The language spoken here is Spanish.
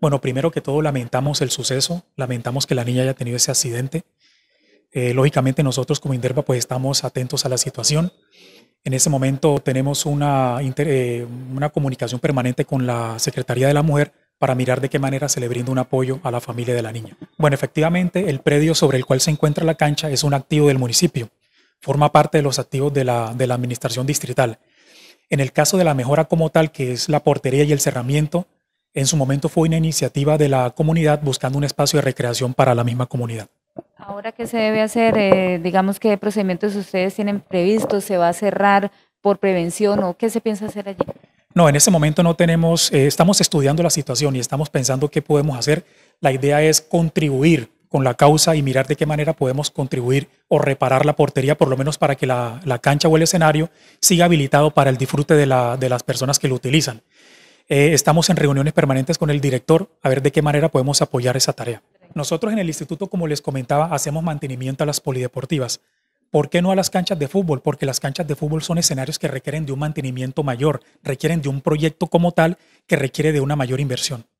Bueno, primero que todo lamentamos el suceso, lamentamos que la niña haya tenido ese accidente. Eh, lógicamente nosotros como Inderva pues estamos atentos a la situación. En ese momento tenemos una, eh, una comunicación permanente con la Secretaría de la Mujer para mirar de qué manera se le brinda un apoyo a la familia de la niña. Bueno, efectivamente, el predio sobre el cual se encuentra la cancha es un activo del municipio, forma parte de los activos de la, de la administración distrital. En el caso de la mejora como tal, que es la portería y el cerramiento, en su momento fue una iniciativa de la comunidad buscando un espacio de recreación para la misma comunidad. Ahora, ¿qué se debe hacer? Eh, digamos, ¿qué procedimientos ustedes tienen previstos? ¿Se va a cerrar por prevención o qué se piensa hacer allí? No, en ese momento no tenemos, eh, estamos estudiando la situación y estamos pensando qué podemos hacer. La idea es contribuir con la causa y mirar de qué manera podemos contribuir o reparar la portería, por lo menos para que la, cancha o el escenario siga habilitado para el disfrute de, de las personas que lo utilizan. Eh, estamos en reuniones permanentes con el director a ver de qué manera podemos apoyar esa tarea. Nosotros en el instituto, como les comentaba, hacemos mantenimiento a las polideportivas. ¿Por qué no a las canchas de fútbol? Porque las canchas de fútbol son escenarios que requieren de un mantenimiento mayor, requieren de un proyecto como tal que requiere de una mayor inversión.